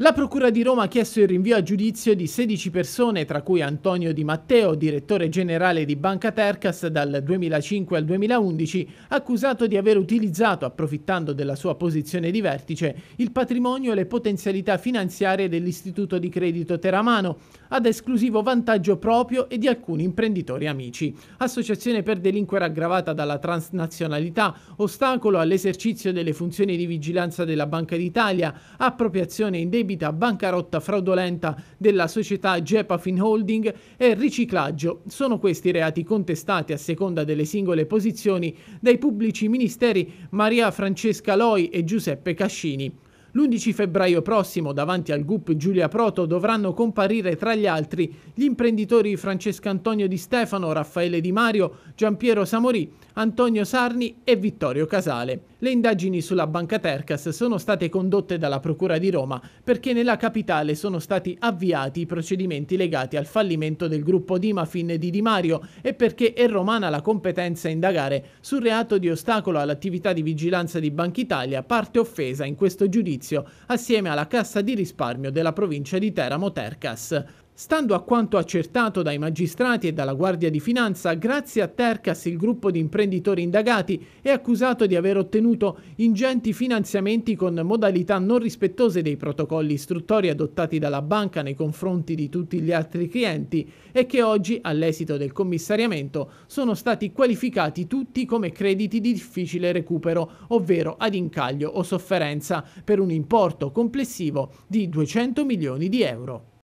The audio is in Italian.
La Procura di Roma ha chiesto il rinvio a giudizio di 16 persone, tra cui Antonio Di Matteo, direttore generale di Banca Tercas dal 2005 al 2011, accusato di aver utilizzato, approfittando della sua posizione di vertice, il patrimonio e le potenzialità finanziarie dell'istituto di credito Teramano, ad esclusivo vantaggio proprio e di alcuni imprenditori amici. Associazione per delinquere aggravata dalla transnazionalità, ostacolo all'esercizio delle funzioni di vigilanza della Banca d'Italia, appropriazione indebita proibita bancarotta fraudolenta della società Gepa Finholding e riciclaggio. Sono questi reati contestati a seconda delle singole posizioni dai pubblici ministeri Maria Francesca Loi e Giuseppe Cascini. L'11 febbraio prossimo davanti al GUP Giulia Proto dovranno comparire tra gli altri gli imprenditori Francesco Antonio Di Stefano, Raffaele Di Mario, Giampiero Samorì, Antonio Sarni e Vittorio Casale. Le indagini sulla banca Tercas sono state condotte dalla Procura di Roma perché nella capitale sono stati avviati i procedimenti legati al fallimento del gruppo Dimafin di Di Mario e perché è romana la competenza a indagare sul reato di ostacolo all'attività di vigilanza di Banca Italia, parte offesa in questo giudizio servizio, assieme alla Cassa di risparmio della provincia di Teramo Tercas. Stando a quanto accertato dai magistrati e dalla Guardia di Finanza, grazie a Tercas il gruppo di imprenditori indagati è accusato di aver ottenuto ingenti finanziamenti con modalità non rispettose dei protocolli istruttori adottati dalla banca nei confronti di tutti gli altri clienti e che oggi, all'esito del commissariamento, sono stati qualificati tutti come crediti di difficile recupero, ovvero ad incaglio o sofferenza, per un importo complessivo di 200 milioni di euro.